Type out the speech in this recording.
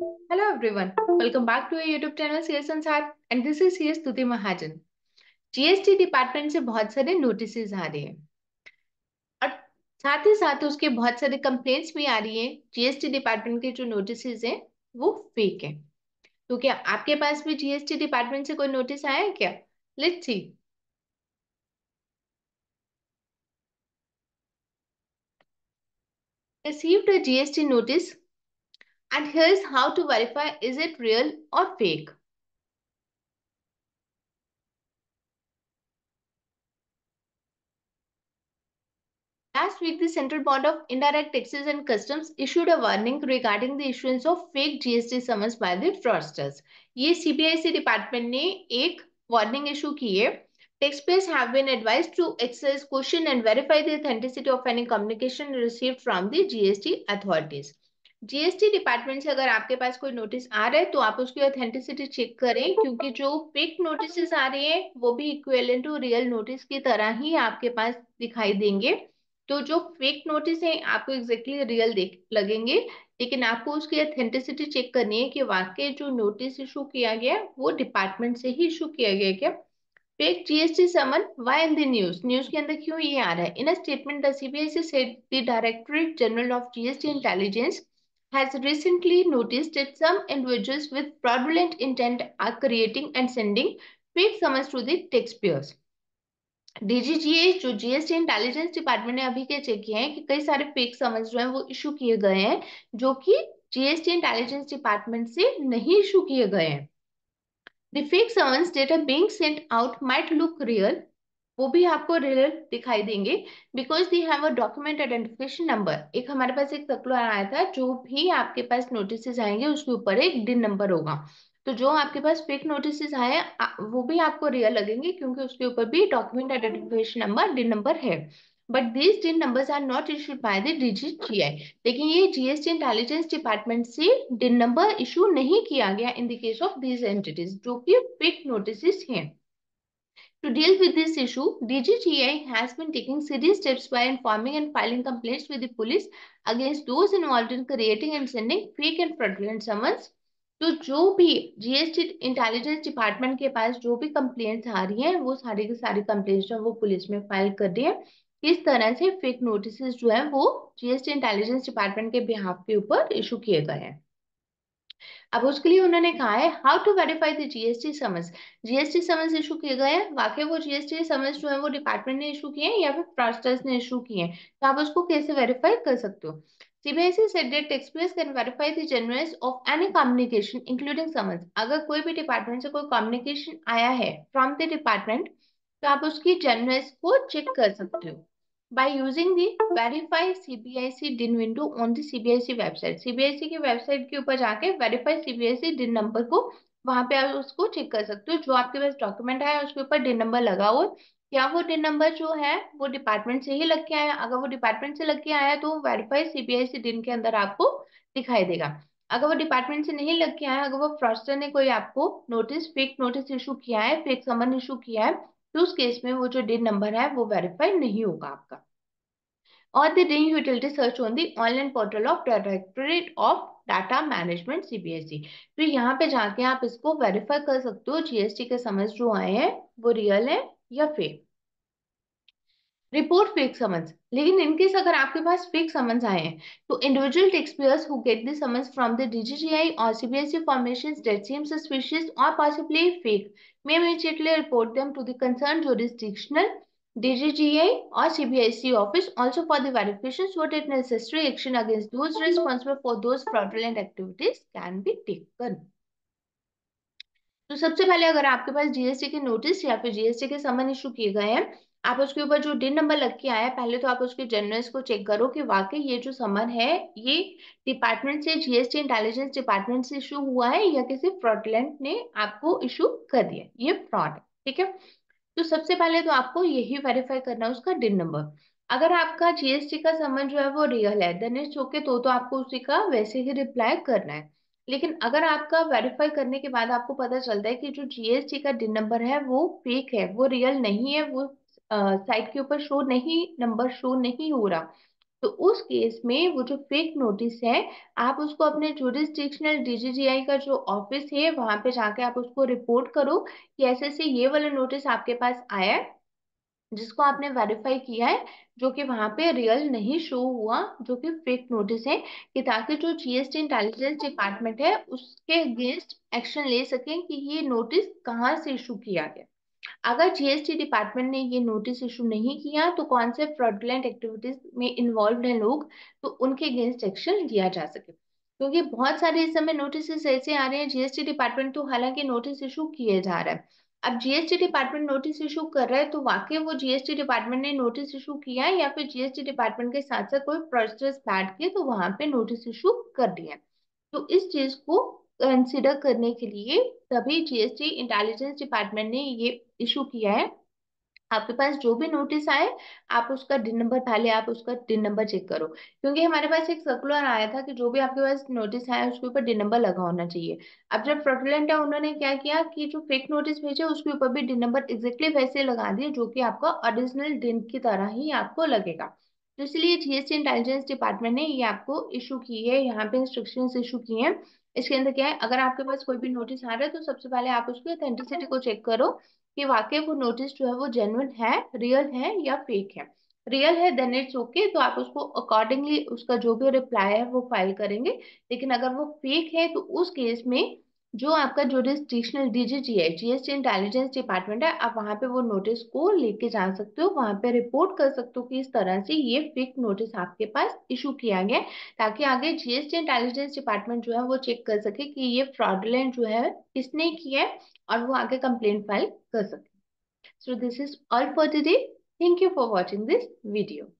Hello everyone, welcome back to our YouTube channel CS Sansar and this is CS Tuti Mahajan. GST department से बहुत सारे notices आ रहे हैं और साथ ही साथ उसके बहुत सारे complaints भी आ रही है GST department के जो notices हैं वो fake है तो क्या आपके पास भी जीएसटी डिपार्टमेंट से कोई नोटिस आया है क्या let's see received a GST notice And here's how to verify is it real or fake. Last week, the Central Board of Indirect Taxes and Customs issued a warning regarding the issuance of fake GST summons by the fraudsters. ये CBIC department ने एक warning issue की Taxpayers have been advised to exercise caution and verify the authenticity of any communication received from the GST authorities. GST department से अगर आपके पास कोई notice आ रहा है तो आप उसकी ऑथेंटिसिटी चेक करें क्योंकि जो पिक नोटिस आ रही है वो भी इक्वेलेंट टू रियल नोटिस की तरह ही आपके पास दिखाई देंगे तो जो फेक नोटिस है आपको एग्जैक्टली exactly रियल देख लगेंगे लेकिन आपको उसकी ऑथेंटिसिटी चेक करनी है कि वाकई जो नोटिस इशू किया गया वो डिपार्टमेंट से ही इशू किया गया क्या fake GST summon why in the news news के अंदर क्यों ये आ रहा है in a statement the CBI से directorate general of GST intelligence has recently noticed that some individuals with fraudulent intent are creating and sending fake summons to the taxpayers. DGGS जो GST intelligence department ने अभी के check किए हैं कि कई सारे फेक समन्स जो हैं वो इशू किए गए हैं जो कि जीएसटी इंटेलिजेंस डिपार्टमेंट से नहीं इशू किए गए हैं The fake summons that are being sent out might look real, वो भी आपको रिलेट दिखाई देंगे because they have a document identification number एक हमारे पास एक सर्कुलर आया था जो भी आपके पास नोटिस आएंगे उसके ऊपर एक डिन नंबर होगा तो जो आपके पास फेक नोटिस आए वो भी आपको रियल लगेंगे क्योंकि उसके ऊपर भी document identification number DIN number है but these DIN number are not issued by the DGGI लेकिन ये जीएसटी इंटेलिजेंस डिपार्टमेंट से डिन नंबर इशू नहीं किया गया in the case of these entities जो कि फेक नोटिस हैं To deal with this issue, DGTI has been taking serious steps by informing and filing complaints with the police against those involved in creating and sending fake and fraudulent summons. तो जो भी GST intelligence department के पास जो भी complaints आ रही हैं वो सारी की सारी कंप्लेंट्स जो वो पुलिस में फाइल कर रही है इस तरह से फेक नोटिस जो है वो जीएसटी इंटेलिजेंस डिपार्टमेंट के बिहाफ के ऊपर इशू किए गए हैं अब उसके लिए उन्होंने कहा है how to verify the GST summons GST summons issue किए गए वाकई वो जीएसटी समन्स जो है वो डिपार्टमेंट ने इशू किए हैं या फिर फ्रॉडस्टर्स ने इशू किए हैं तो आप उसको कैसे वेरीफाई कर सकते हो सीबीएसई e said that अगर कोई भी डिपार्टमेंट से कोई कम्युनिकेशन आया है फ्रॉम द डिपार्टमेंट तो आप उसकी जेनुअस को चेक कर सकते हो by using the verify CBIC din window on the CBIC website. CBIC की वेबसाइट के ऊपर जाके verify CBIC din number ko wahan pe aap usko check kar sakte ho jo aapke paas document hai uske upar din number laga ho या वो दिन number जो है वो डिपार्टमेंट से ही लग के आया अगर वो डिपार्टमेंट से लग के आया तो वेरीफाई सीबीआईसी दिन के अंदर आपको दिखाई देगा अगर वो डिपार्टमेंट से नहीं लग के आया अगर वो फ्रॉस्टर ने कोई आपको नोटिस फेक नोटिस इशू किया है फेक समन इशू किया है तो उस केस में वो जो डिन नंबर है वो वेरीफाई नहीं होगा आपका और the ring utility search on the online portal of directorate of data management CBSE तो यहाँ पे जाके आप इसको वेरीफाई कर सकते हो जीएसटी के समझ जो आए हैं वो रियल है या फेक रिपोर्ट फेक समन्स लेकिन इनकेस अगर आपके पास फेक समन्स आए हैं तो individual taxpayers who get this summons from the DGGI और CBSE formation that seem suspicious और possibly fake may immediately report them to the concern jurisdictional DGGI और CBSE office also for the verification what it necessary action against those responsible for those fraudulent activities can be taken तो सबसे पहले अगर आपके पास GST के notice या फिर GST के समन इशू किए गए हैं आप उसके ऊपर जो डिन नंबर लग के आया पहले तो आप उसके जर्नल्स को चेक करो कि वाकई ये जो समन है ये डिपार्टमेंट से जीएसटी इंटेलिजेंस डिपार्टमेंट से इशू हुआ है या किसी फ्रॉडलैंड ने आपको इशू कर दिया ये फ्रॉड है ठीक है तो सबसे पहले तो आपको यही वेरीफाई करना है उसका डिन नंबर अगर आपका जीएसटी का समन जो है वो रियल है दनिश चौके तो, तो आपको उसी का वैसे ही रिप्लाई करना है लेकिन अगर आपका वेरीफाई करने के बाद आपको पता चलता है कि जो जीएसटी का डिन नंबर है वो फेक है वो रियल नहीं है वो साइट के ऊपर शो नहीं नंबर शो नहीं हो रहा तो उस केस में वो जो फेक नोटिस है आप उसको अपने जुडिस्टिक्शनल डीजीजीआई का जो ऑफिस है वहां पे जाके आप उसको रिपोर्ट करो कि ऐसे ऐसे ये वाला नोटिस आपके पास आया है जिसको आपने वेरीफाई किया है जो कि वहां पे रियल नहीं शो हुआ जो कि फेक नोटिस है कि ताकि जो जीएसटी इंटेलिजेंस डिपार्टमेंट है उसके अगेंस्ट एक्शन ले सकें कि ये नोटिस कहाँ से इशू किया गया अगर जीएसटी डिपार्टमेंट ने ये नोटिस इशू नहीं किया तो कौन से फ्रॉडुलेंट एक्टिविटीज में इन्वॉल्व हैं लोग तो उनके अगेंस्ट एक्शन लिया जा सके क्योंकि तो बहुत सारे इस समय नोटिस ऐसे आ रहे हैं जीएसटी डिपार्टमेंट तो हालांकि नोटिस इशू किए जा रहा है अब जीएसटी डिपार्टमेंट नोटिस इशू कर रहा है तो वाकई वो जीएसटी डिपार्टमेंट ने नोटिस इशू किया या फिर जीएसटी डिपार्टमेंट के साथ साथ कोई प्रोसेस स्टार्ट के तो वहां पे नोटिस इशू कर दिया तो इस चीज को कंसिडर करने के लिए तभी जीएसटी इंटेलिजेंस डिपार्टमेंट ने ये इशू किया है आपके पास जो भी नोटिस आए आप उसका डिन नंबर डाले आप उसका डिन नंबर चेक करो क्योंकि हमारे पास एक सर्कुलर आया था कि जो भी आपके पास नोटिस आया उसके ऊपर डिन नंबर लगा होना चाहिए अब जब फ्रॉडुलेंट है उन्होंने क्या किया कि जो फेक नोटिस भेजे उसके ऊपर भी डिन नंबर एक्जेक्टली वैसे लगा दिए जो कि आपका ओरिजिनल डिन की तरह ही आपको लगेगा तो इसलिए जीएसटी इंटेलिजेंस डिपार्टमेंट ने ये आपको इशू की है यहाँ पे इंस्ट्रक्शन इशू किए हैं इसके अंदर क्या है अगर आपके पास कोई भी नोटिस आ रहा है तो सबसे पहले आप उसकी ऑथेंटिसिटी को चेक करो कि वाकई वो नोटिस जो है वो जेनुअन है रियल है या फेक है रियल है देन इट्स ओके तो आप उसको अकॉर्डिंगली उसका जो भी रिप्लाई है वो फाइल करेंगे लेकिन अगर वो फेक है तो उस केस में जो आपका जी है जीएसटी इंटेलिजेंस डिपार्टमेंट है आप वहाँ पे वो नोटिस को लेके जा सकते हो वहाँ पे रिपोर्ट कर सकते हो कि इस तरह से ये फिक नोटिस आपके पास इशू किया गया ताकि आगे जीएसटी इंटेलिजेंस डिपार्टमेंट जो है वो चेक कर सके कि ये फ्रॉडलेंट जो है किसने किया है और वो आगे कंप्लेन फाइल कर सके so this is all for today thank you for watching this video